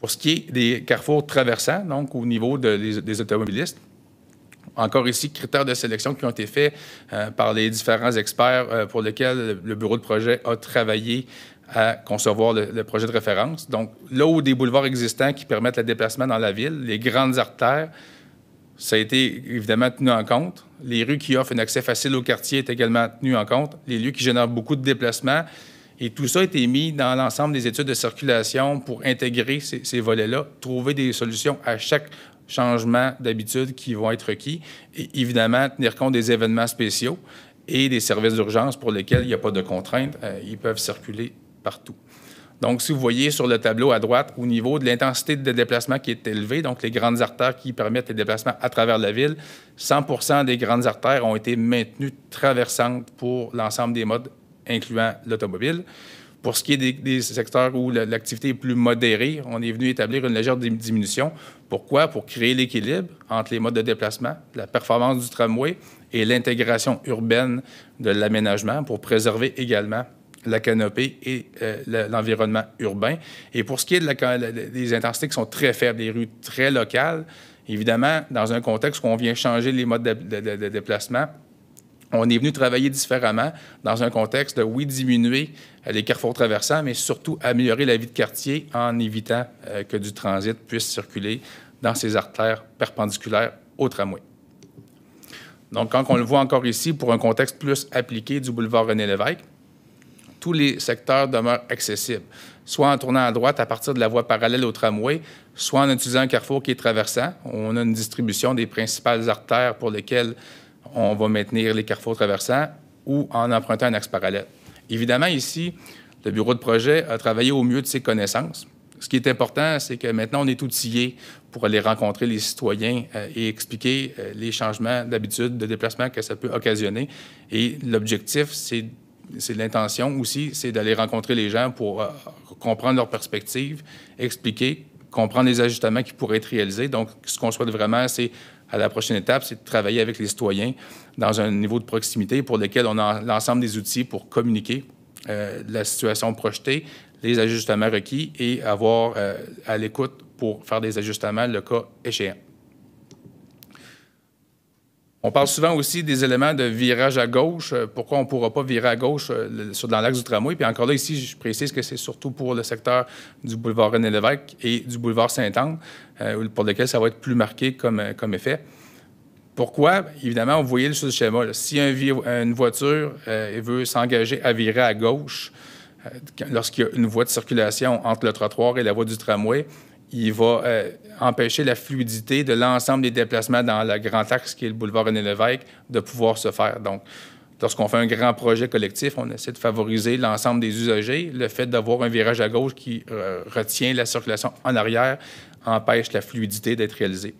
Pour ce qui est des carrefours traversants, donc au niveau des, automobilistes, encore ici, critères de sélection qui ont été faits euh, par les différents experts euh, pour lesquels le bureau de projet a travaillé à concevoir le, projet de référence. Donc, là où des boulevards existants qui permettent le déplacement dans la ville, les grandes artères, ça a été évidemment tenu en compte. Les rues qui offrent un accès facile au quartier est également tenu en compte. Les lieux qui génèrent beaucoup de déplacements, et tout ça a été mis dans l'ensemble des études de circulation pour intégrer ces, volets-là, trouver des solutions à chaque changement d'habitude qui vont être requis et évidemment tenir compte des événements spéciaux et des services d'urgence pour lesquels il n'y a pas de contraintes. Euh, ils peuvent circuler partout. Donc, si vous voyez sur le tableau à droite, au niveau de l'intensité de déplacement qui est élevée, donc les grandes artères qui permettent les déplacements à travers la ville, 100 des grandes artères ont été maintenues traversantes pour l'ensemble des modes incluant l'automobile. Pour ce qui est des, secteurs où l'activité est plus modérée, on est venu établir une légère diminution. Pourquoi? Pour créer l'équilibre entre les modes de déplacement, la performance du tramway et l'intégration urbaine de l'aménagement pour préserver également la canopée et euh, l'environnement urbain. Et pour ce qui est de des intensités qui sont très faibles, des rues très locales, évidemment, dans un contexte où on vient changer les modes de déplacement, on est venu travailler différemment dans un contexte de, oui, diminuer euh, les carrefours traversants, mais surtout améliorer la vie de quartier en évitant euh, que du transit puisse circuler dans ces artères perpendiculaires au tramway. Donc, quand on le voit encore ici, pour un contexte plus appliqué du boulevard René-Lévesque, tous les secteurs demeurent accessibles, soit en tournant à droite à partir de la voie parallèle au tramway, soit en utilisant un carrefour qui est traversant. On a une distribution des principales artères pour lesquelles on va maintenir les carrefours traversants ou en empruntant un axe parallèle. Évidemment, ici, le bureau de projet a travaillé au mieux de ses connaissances. Ce qui est important, c'est que maintenant, on est outillé pour aller rencontrer les citoyens euh, et expliquer euh, les changements d'habitude, de déplacement que ça peut occasionner. Et l'objectif, c'est c'est l'intention aussi, c'est d'aller rencontrer les gens pour euh, comprendre leurs perspectives, expliquer comprendre les ajustements qui pourraient être réalisés. Donc, ce qu'on souhaite vraiment, c'est à la prochaine étape, c'est de travailler avec les citoyens dans un niveau de proximité pour lequel on a l'ensemble des outils pour communiquer euh, la situation projetée, les ajustements requis et avoir euh, à l'écoute pour faire des ajustements le cas échéant. On parle souvent aussi des éléments de virage à gauche. Euh, pourquoi on ne pourra pas virer à gauche euh, sur, dans l'axe du tramway? Puis encore là, ici, je précise que c'est surtout pour le secteur du boulevard René-Lévesque et du boulevard saint anne euh, pour lequel ça va être plus marqué comme, effet. Pourquoi? Évidemment, vous voyez le, schéma. Si une voiture veut s'engager à virer à gauche, lorsqu'il y a une voie de circulation entre le trottoir et la voie du tramway, il va euh, empêcher la fluidité de l'ensemble des déplacements dans la grande axe qui est le boulevard René Lévesque de pouvoir se faire. Donc, lorsqu'on fait un grand projet collectif, on essaie de favoriser l'ensemble des usagers. Le fait d'avoir un virage à gauche qui euh, retient la circulation en arrière empêche la fluidité d'être réalisée.